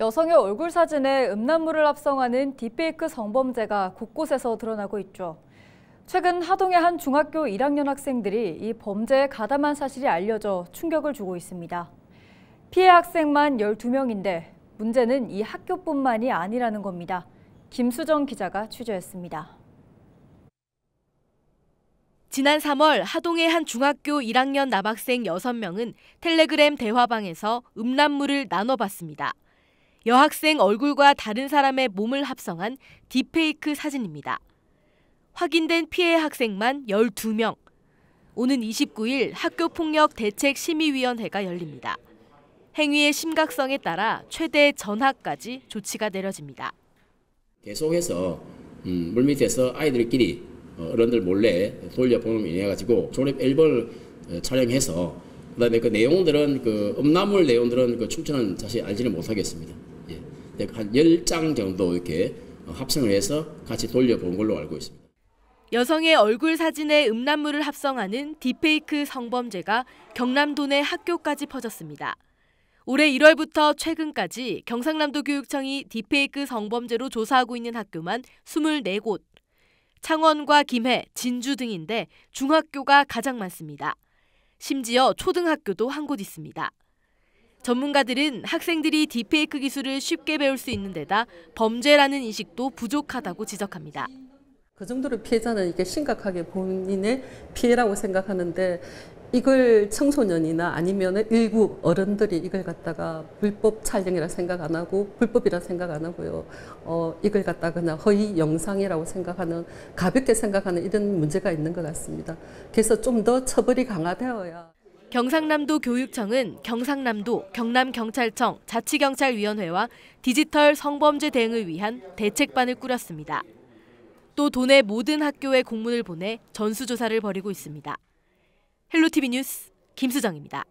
여성의 얼굴 사진에 음란물을 합성하는 딥페이크 성범죄가 곳곳에서 드러나고 있죠. 최근 하동의 한 중학교 1학년 학생들이 이 범죄에 가담한 사실이 알려져 충격을 주고 있습니다. 피해 학생만 12명인데 문제는 이 학교뿐만이 아니라는 겁니다. 김수정 기자가 취재했습니다. 지난 3월 하동의 한 중학교 1학년 남학생 6명은 텔레그램 대화방에서 음란물을 나눠봤습니다. 여학생 얼굴과 다른 사람의 몸을 합성한 딥페이크 사진입니다. 확인된 피해 학생만 12명. 오는 29일 학교폭력 대책 심의위원회가 열립니다. 행위의 심각성에 따라 최대 전학까지 조치가 내려집니다. 계속해서 음, 물밑에서 아이들끼리 어, 어른들 몰래 돌려보는 인해 가지고 졸업 앨범을 어, 촬영해서 그다음에 그 내용들은 그 음란물 내용들은 그 충천은 사실 알지는 못하겠습니다. 네, 한 10장 정도 이렇게 합성을 해서 같이 돌려본 걸로 알고 있습니다. 여성의 얼굴 사진에 음란물을 합성하는 딥페이크 성범죄가 경남도 내 학교까지 퍼졌습니다. 올해 1월부터 최근까지 경상남도 교육청이 딥페이크 성범죄로 조사하고 있는 학교만 24곳. 창원과 김해, 진주 등인데 중학교가 가장 많습니다. 심지어 초등학교도 한 곳 있습니다. 전문가들은 학생들이 딥페이크 기술을 쉽게 배울 수 있는 데다 범죄라는 인식도 부족하다고 지적합니다. 그 정도로 피해자는 이게 심각하게 본인의 피해라고 생각하는데 이걸 청소년이나 아니면 일부 어른들이 이걸 갖다가 불법 촬영이라 생각 안 하고 불법이라 생각 안 하고요. 어, 이걸 갖다가 그냥 허위 영상이라고 생각하는 가볍게 생각하는 이런 문제가 있는 것 같습니다. 그래서 좀 더 처벌이 강화되어야. 경상남도 교육청은 경상남도, 경남경찰청, 자치경찰위원회와 디지털 성범죄 대응을 위한 대책반을 꾸렸습니다. 또 도내 모든 학교에 공문을 보내 전수조사를 벌이고 있습니다. 헬로티비 뉴스 김수정입니다.